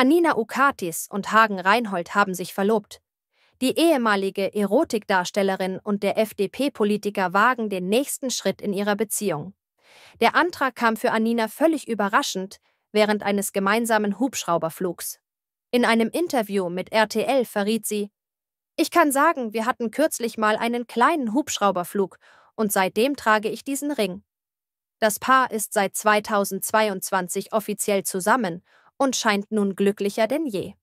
Anina Ukatis und Hagen Reinhold haben sich verlobt. Die ehemalige Erotikdarstellerin und der FDP-Politiker wagen den nächsten Schritt in ihrer Beziehung. Der Antrag kam für Anina völlig überraschend während eines gemeinsamen Hubschrauberflugs. In einem Interview mit RTL verriet sie, ich kann sagen, wir hatten kürzlich mal einen kleinen Hubschrauberflug und seitdem trage ich diesen Ring. Das Paar ist seit 2022 offiziell zusammen und scheint nun glücklicher denn je.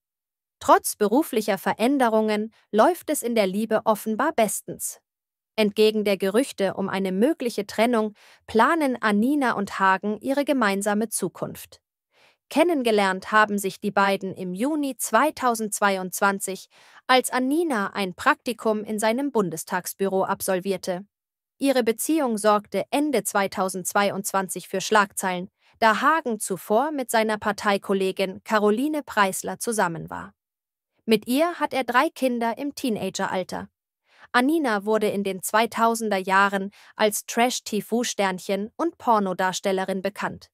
Trotz beruflicher Veränderungen läuft es in der Liebe offenbar bestens. Entgegen der Gerüchte um eine mögliche Trennung planen Anina und Hagen ihre gemeinsame Zukunft. Kennengelernt haben sich die beiden im Juni 2022, als Anina ein Praktikum in seinem Bundestagsbüro absolvierte. Ihre Beziehung sorgte Ende 2022 für Schlagzeilen, da Hagen zuvor mit seiner Parteikollegin Caroline Preisler zusammen war. Mit ihr hat er drei Kinder im Teenageralter. Anina wurde in den 2000er Jahren als Trash-TV-Sternchen und Pornodarstellerin bekannt.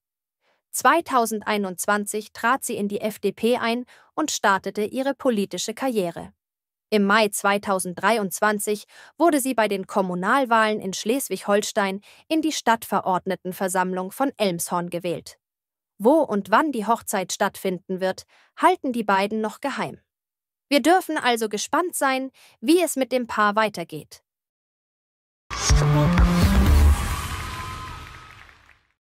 2021 trat sie in die FDP ein und startete ihre politische Karriere. Im Mai 2023 wurde sie bei den Kommunalwahlen in Schleswig-Holstein in die Stadtverordnetenversammlung von Elmshorn gewählt. Wo und wann die Hochzeit stattfinden wird, halten die beiden noch geheim. Wir dürfen also gespannt sein, wie es mit dem Paar weitergeht.